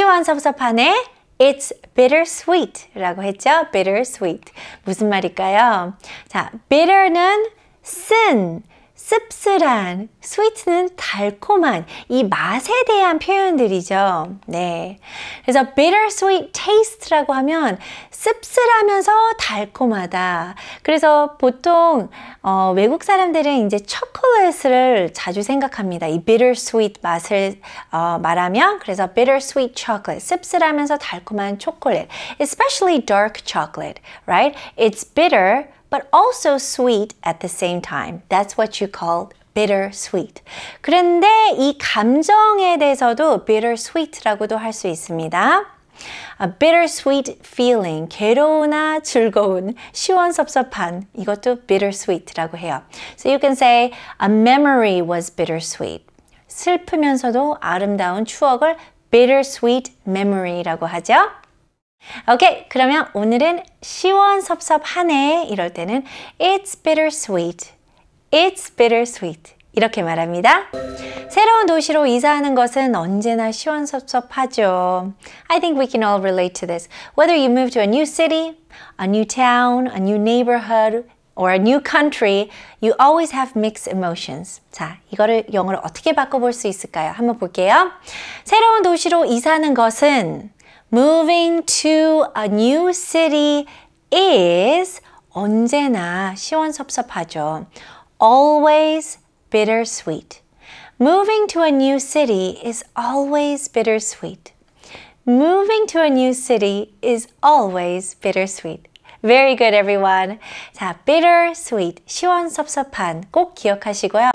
시원 섭섭하네. It's bittersweet 라고 했죠? bittersweet. 무슨 말일까요? 자, bitter는 쓴, 씁쓸한, sweet는 달콤한 이 맛에 대한 표현들이죠. 네. 그래서 bittersweet taste라고 하면 씁쓸하면서 달콤하다. 그래서 보통 어, 외국 사람들은 이제 초콜릿을 자주 생각합니다. 이 bittersweet 맛을 어, 말하면 그래서 bittersweet chocolate, 씁쓸하면서 달콤한 초콜릿, especially dark chocolate, right? It's bitter but also sweet at the same time. That's what you call bittersweet. 그런데 이 감정에 대해서도 bittersweet라고도 할 수 있습니다. A bittersweet feeling, 괴로우나 즐거운, 시원섭섭한, 이것도 bittersweet라고 해요. So you can say, a memory was bittersweet. 슬프면서도 아름다운 추억을 bittersweet memory라고 하죠. 오케이, 그러면 오늘은 시원섭섭하네 이럴 때는 It's bittersweet. It's bittersweet. 이렇게 말합니다. 새로운 도시로 이사하는 것은 언제나 시원섭섭하죠. I think we can all relate to this. Whether you move to a new city, a new town, a new neighborhood, or a new country, you always have mixed emotions. 자, 이거를 영어로 어떻게 바꿔볼 수 있을까요? 한번 볼게요. 새로운 도시로 이사하는 것은 moving to a new city is 언제나 시원섭섭하죠. always bittersweet. Moving to a new city is always bittersweet. Moving to a new city is always bittersweet. Very good, everyone. 자, bittersweet, 시원섭섭한 꼭 기억하시고요.